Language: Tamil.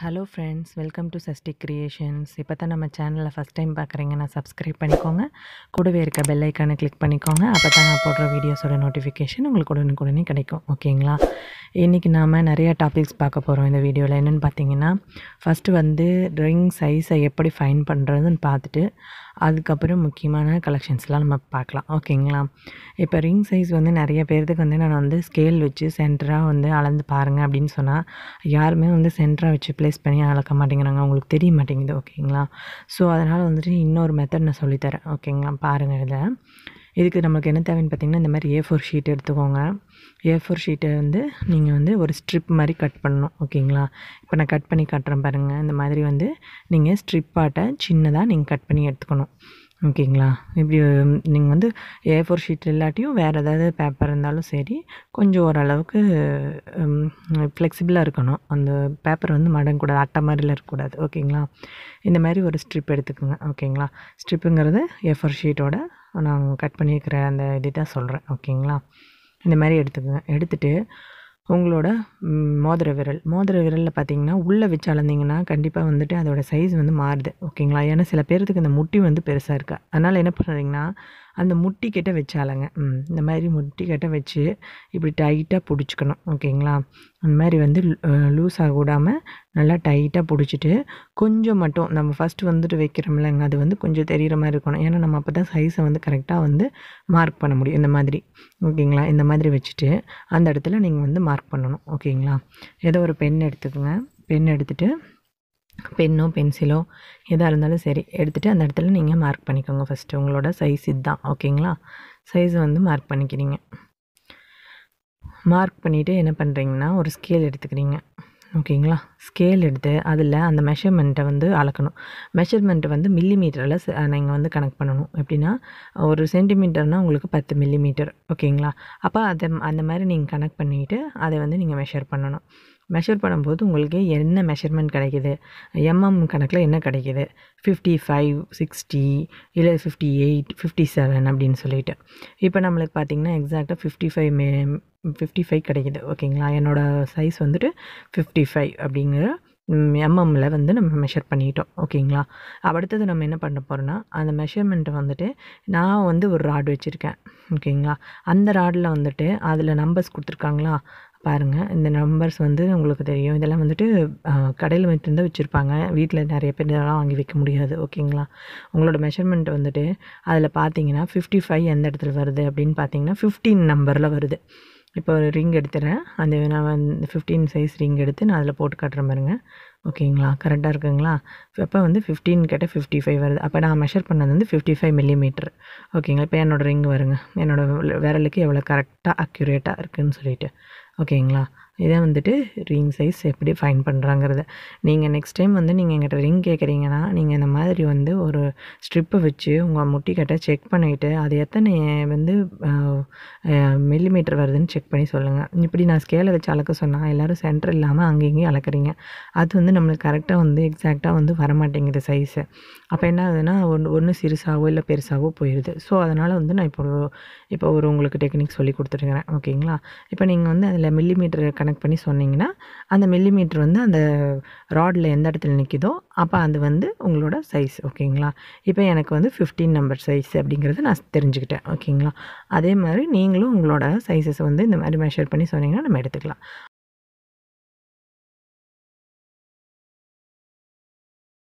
hello friends welcome to Sashti creations இப்போ தான் நம்ம சேனலில் ஃபஸ்ட் டைம் பார்க்குறீங்கன்னா சப்ஸ்கிரைப் பண்ணிக்கோங்க கூடவே இருக்க பெல் ஐக்கானை கிளிக் பண்ணிக்கோங்க அப்போ தான் நான் போடுற வீடியோஸோட நோட்டிஃபிகேஷன் உங்களுக்கு உடனுக்குடனே கிடைக்கும் ஓகேங்களா இன்றைக்கி நாம் நிறையா டாபிக்ஸ் பார்க்க போகிறோம் இந்த வீடியோவில் என்னென்னு பார்த்தீங்கன்னா ஃபஸ்ட்டு வந்து ட்ரிங் சைஸை எப்படி ஃபைன் பண்ணுறதுன்னு பார்த்துட்டு அதுக்கப்புறம் முக்கியமான கலெக்ஷன்ஸ்லாம் நம்ம பார்க்கலாம் ஓகேங்களா இப்போ ரிங் சைஸ் வந்து நிறைய பேர்த்துக்கு வந்து நான் வந்து ஸ்கேல் வச்சு சென்டராக வந்து அளந்து பாருங்கள் அப்படின்னு சொன்னால் யாருமே வந்து சென்டராக வச்சு ப்ளேஸ் பண்ணி அளக்க மாட்டேங்கிறாங்க அவங்களுக்கு தெரிய மாட்டேங்குது ஓகேங்களா ஸோ அதனால் வந்துட்டு இன்னொரு மெத்தட் நான் சொல்லித்தரேன் ஓகேங்களா பாருங்கள் இதை இதுக்கு நம்மளுக்கு என்ன தேவைன்னு பார்த்தீங்கன்னா இந்த மாதிரி ஏ ஃபோர் ஷீட் எடுத்துக்கோங்க ஏ ஃபோர் ஷீட்டை வந்து நீங்கள் வந்து ஒரு ஸ்ட்ரிப் மாதிரி கட் பண்ணணும் ஓகேங்களா இப்போ நான் கட் பண்ணி காட்டுறேன் பாருங்கள் இந்த மாதிரி வந்து நீங்கள் ஸ்ட்ரிப் பாட்டை சின்னதாக நீங்கள் கட் பண்ணி எடுத்துக்கணும் ஓகேங்களா இப்படி நீங்கள் வந்து ஏ ஃபோர் ஷீட் இல்லாட்டியும் வேறு ஏதாவது பேப்பர் இருந்தாலும் சரி கொஞ்சம் ஓரளவுக்கு ஃப்ளெக்சிபிளாக இருக்கணும் அந்த பேப்பர் வந்து மடங்கக்கூடாது அட்டை மாதிரிலாம் இருக்கக்கூடாது ஓகேங்களா இந்த மாதிரி ஒரு ஸ்ட்ரிப் எடுத்துக்கோங்க ஓகேங்களா ஸ்ட்ரிப்புங்கிறது ஏ ஃபோர் ஷீட்டோட நான் கட் பண்ணியிருக்கிற அந்த இது தான் சொல்கிறேன் ஓகேங்களா இந்த மாதிரி எடுத்துக்கோங்க எடுத்துகிட்டு உங்களோட மோதிர விரல் மோதிர விரலில் பார்த்தீங்கன்னா உள்ளே வச்சு அளந்தீங்கன்னா கண்டிப்பாக வந்துட்டு அதோடய சைஸ் வந்து மாறுது ஓகேங்களா ஏன்னா சில பேர்த்துக்கு இந்த முட்டி வந்து பெருசாக இருக்குது அதனால் என்ன பண்ணுறீங்கன்னா அந்த முட்டிக்கிட்ட வச்சாலங்க இந்த மாதிரி முட்டி முட்டிக்கிட்ட வச்சு இப்படி டைட்டாக பிடிச்சிக்கணும் ஓகேங்களா அந்த மாதிரி வந்து லூஸாக விடாமல் நல்லா டைட்டாக பிடிச்சிட்டு கொஞ்சம் மட்டும் நம்ம ஃபஸ்ட்டு வந்துட்டு வைக்கிறோம்லங்க அது வந்து கொஞ்சம் தெரிகிற மாதிரி இருக்கணும் ஏன்னா நம்ம அப்போ தான் சைஸை வந்து கரெக்டாக வந்து மார்க் பண்ண முடியும் இந்த மாதிரி ஓகேங்களா இந்த மாதிரி வச்சுட்டு அந்த இடத்துல நீங்கள் வந்து மார்க் பண்ணணும் ஓகேங்களா ஏதோ ஒரு பென் எடுத்துக்கோங்க பென் எடுத்துகிட்டு பென்னோ பென்சிலோ எதாக இருந்தாலும் சரி எடுத்துகிட்டு அந்த இடத்துல நீங்கள் மார்க் பண்ணிக்கோங்க ஃபஸ்ட்டு உங்களோட சைஸ் இதுதான் ஓகேங்களா சைஸ் வந்து மார்க் பண்ணிக்கிறீங்க மார்க் பண்ணிவிட்டு என்ன பண்ணுறீங்கன்னா ஒரு ஸ்கேல் எடுத்துக்கிறீங்க ஓகேங்களா ஸ்கேல் எடுத்து அதில் அந்த மெஷர்மெண்ட்டை வந்து அளக்கணும் மெஷர்மெண்ட்டை வந்து மில்லிமீட்டரில் நீங்கள் வந்து கணக்கு பண்ணணும் எப்படின்னா ஒரு சென்டிமீட்டர்னால் உங்களுக்கு பத்து மில்லிமீட்டர் ஓகேங்களா அப்போ அதை அந்த மாதிரி நீங்கள் கணக்கு பண்ணிவிட்டு அதை வந்து நீங்கள் மெஷர் பண்ணணும் மெஷர் பண்ணும்போது உங்களுக்கு என்ன மெஷர்மெண்ட் கிடைக்கிது எம்எம் கணக்கில் என்ன கிடைக்கிது ஃபிஃப்டி ஃபைவ் சிக்ஸ்டி இல்லை ஃபிஃப்டி எயிட் ஃபிஃப்டி செவன் அப்படின்னு சொல்லிட்டு இப்போ நம்மளுக்கு பார்த்திங்கன்னா எக்ஸாக்டாக ஃபிஃப்டி ஃபைவ் மே ஃபிஃப்டி ஃபைவ் கிடைக்கிது ஓகேங்களா என்னோடய சைஸ் வந்துட்டு ஃபிஃப்டி ஃபைவ் அப்படிங்கிற எம்எம்மில் வந்து நம்ம மெஷர் பண்ணிட்டோம் ஓகேங்களா அடுத்தது நம்ம என்ன பண்ண போகிறோன்னா அந்த மெஷர்மெண்ட்டை வந்துட்டு நான் வந்து ஒரு ராடு வச்சுருக்கேன் ஓகேங்களா அந்த ராடில் வந்துட்டு அதில் நம்பர்ஸ் கொடுத்துருக்காங்களா பாருங்கள் இந்த நம்பர்ஸ் வந்து உங்களுக்கு தெரியும் இதெல்லாம் வந்துட்டு கடையில் வந்துட்டு வச்சுருப்பாங்க வீட்டில் நிறைய பேர் இதெல்லாம் வாங்கி வைக்க முடியாது ஓகேங்களா உங்களோட மெஷர்மெண்ட் வந்துட்டு அதில் பார்த்தீங்கன்னா ஃபிஃப்டி ஃபைவ் எந்த இடத்துல வருது அப்படின்னு பார்த்தீங்கன்னா ஃபிஃப்டீன் நம்பரில் வருது இப்போ ஒரு ரிங் எடுத்துகிறேன் அந்த நான் வந்து ஃபிஃப்டீன் சைஸ் ரிங் எடுத்து நான் அதில் போட்டு காட்டுறேன் பாருங்கள் ஓகேங்களா கரெக்டாக இருக்குங்களா இப்போ வந்து ஃபிஃப்டின் கேட்டால் ஃபிஃப்டி ஃபைவ் வருது அப்போ நான் மெஷர் பண்ணது வந்து ஃபிஃப்டி ஃபைவ் மில்லிமீட்டர் ஓகேங்களா இப்போ என்னோடய ரிங் வருங்க என்னோடய விரலுக்கு எவ்வளோ கரெக்டாக அக்யூரேட்டாக இருக்குதுன்னு சொல்லிட்டு ஓகேங்களா இதை வந்துட்டு ரிங் சைஸ் எப்படி ஃபைன் பண்ணுறாங்கிறத நீங்கள் நெக்ஸ்ட் டைம் வந்து நீங்கள் எங்கிட்ட ரிங் கேட்குறீங்கன்னா நீங்கள் இந்த மாதிரி வந்து ஒரு ஸ்ட்ரிப்பை வச்சு உங்கள் முட்டிக்கட்டை செக் பண்ணிவிட்டு அது எத்தனை வந்து மில்லிமீட்டர் வருதுன்னு செக் பண்ணி சொல்லுங்கள் இப்படி நான் ஸ்கேலை வச்சு அளக்க சொன்னால் எல்லோரும் சென்டர் இல்லாமல் அங்கேயும் அளக்குறீங்க அது வந்து நம்மளுக்கு கரெக்டாக வந்து எக்ஸாக்டாக வந்து வரமாட்டேங்குது சைஸு அப்போ என்ன ஆகுதுன்னா ஒன்று ஒன்று சிறுசாகவோ இல்லை பெருசாகவோ போயிடுது ஸோ அதனால் வந்து நான் இப்போ இப்போ ஒரு உங்களுக்கு டெக்னிக் சொல்லி கொடுத்துருக்குறேன் ஓகேங்களா இப்போ நீங்கள் வந்து அதில் மில்லிமீட்டர் கணக்கு கணக்கு பண்ணி சொன்னீங்கன்னா அந்த மில்லிமீட்டர் வந்து அந்த ராடில் எந்த இடத்துல நிற்கிதோ அப்போ அது வந்து உங்களோட சைஸ் ஓகேங்களா இப்போ எனக்கு வந்து ஃபிஃப்டீன் நம்பர் சைஸ் அப்படிங்கிறது நான் தெரிஞ்சுக்கிட்டேன் ஓகேங்களா அதே மாதிரி நீங்களும் உங்களோட சைஸஸ் வந்து இந்த மாதிரி மெஷர் பண்ணி சொன்னீங்கன்னா நம்ம எடுத்துக்கலாம்